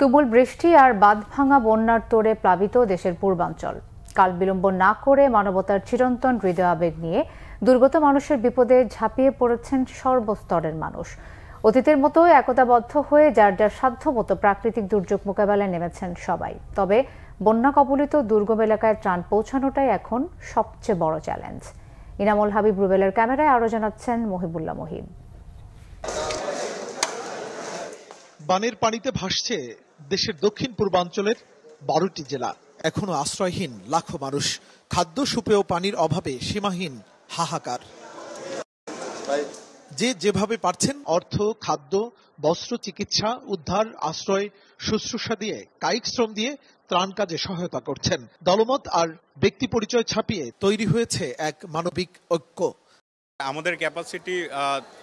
তুমুল বৃষ্টি আর বাঁধ ভাঙা বন্যার তোড়ে প্লাবিত দেশের পূর্বাঞ্চল কাল বিলম্ব না করে মানবতার চিরন্তন হৃদয় আবেগ নিয়ে দুর্গত মানুষের বিপদে ঝাঁপিয়ে পড়েছেন সর্বস্তরের মানুষ অতীতের মতো একতাবদ্ধ হয়ে যার যার সাধ্য মতো প্রাকৃতিক দুর্যোগ মোকাবেলায় নেমেছেন সবাই তবে বন্যা কবলিত দুর্গম এলাকায় ত্রাণ পৌঁছানোটাই এখন সবচেয়ে বড় চ্যালেঞ্জ ইনামুল হাবিব রুবেলের ক্যামেরায় আরো জানাচ্ছেন মহিবুল্লাহ মহিম বানের পানিতে ভাসছে দেশের দক্ষিণ পূর্বাঞ্চলের বারোটি জেলা এখনো আশ্রয়হীন লাখো মানুষ খাদ্য সুপেয় পানির অভাবে সীমাহীন হাহাকার যে যেভাবে পারছেন অর্থ খাদ্য বস্ত্র চিকিৎসা উদ্ধার আশ্রয় শুশ্রূষা দিয়ে কায়িক শ্রম দিয়ে ত্রাণ কাজে সহায়তা করছেন দলমত আর ব্যক্তি পরিচয় ছাপিয়ে তৈরি হয়েছে এক মানবিক ঐক্য আমাদের ক্যাপাসিটি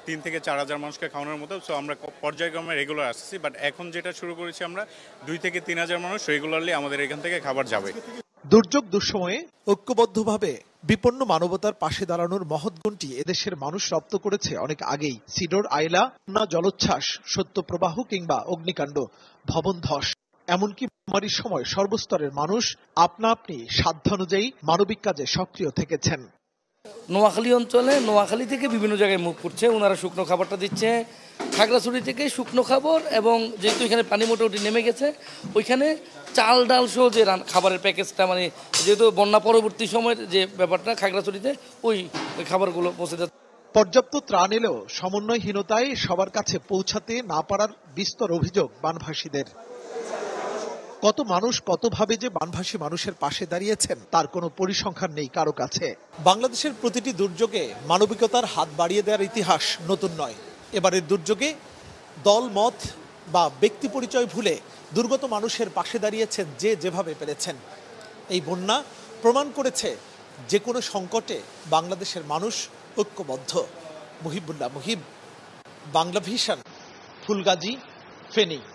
তিন থেকে চার হাজার মানুষকে খাওয়ানোর মতো সো আমরা পর্যায়ক্রমে রেগুলার আসছি বাট এখন যেটা শুরু করেছি আমরা দুই থেকে তিন হাজার মানুষ রেগুলারলি আমাদের এখান থেকে খাবার যাবে দুর্যোগ দুঃসময়ে ঐক্যবদ্ধভাবে বিপন্ন মানবতার পাশে দাঁড়ানোর মহৎ গুণটি এদেশের মানুষ রপ্ত করেছে অনেক আগেই সিডোর আইলা না জলোচ্ছ্বাস সত্যপ্রবাহ কিংবা অগ্নিকাণ্ড ভবন ধস এমনকি মহামারীর সময় সর্বস্তরের মানুষ আপনা আপনি সাধ্যানুযায়ী মানবিক কাজে সক্রিয় থেকেছেন নোয়াখালী অঞ্চলে নোয়াখালী থেকে বিভিন্ন জায়গায় মুখ করছে ওনারা শুকনো খাবারটা দিচ্ছে খাগড়াছড়ি থেকে শুকনো খাবার এবং যেহেতু এখানে পানি মোটামুটি নেমে গেছে ওইখানে চাল ডাল সহ যে খাবারের প্যাকেজটা মানে যেহেতু বন্যা পরবর্তী সময়ের যে ব্যাপারটা খাগড়াছড়িতে ওই খাবারগুলো পৌঁছে যাচ্ছে পর্যাপ্ত ত্রাণ এলেও সমন্বয়হীনতায় সবার কাছে পৌঁছাতে না পারার বিস্তর অভিযোগ বানভাসীদের কত মানুষ কতভাবে যে বানভাসী মানুষের পাশে দাঁড়িয়েছেন তার কোনো পরিসংখ্যান নেই কারো কাছে বাংলাদেশের প্রতিটি দুর্যোগে মানবিকতার হাত বাড়িয়ে দেওয়ার ইতিহাস নতুন নয় এবারের দুর্যোগে দল মত বা ব্যক্তি পরিচয় ভুলে দুর্গত মানুষের পাশে দাঁড়িয়েছেন যে যেভাবে পেরেছেন এই বন্যা প্রমাণ করেছে যে কোনো সংকটে বাংলাদেশের মানুষ ঐক্যবদ্ধ মুহিবুল্লাহ মুহিব বাংলা ভিশন ফুলগাজী ফেনী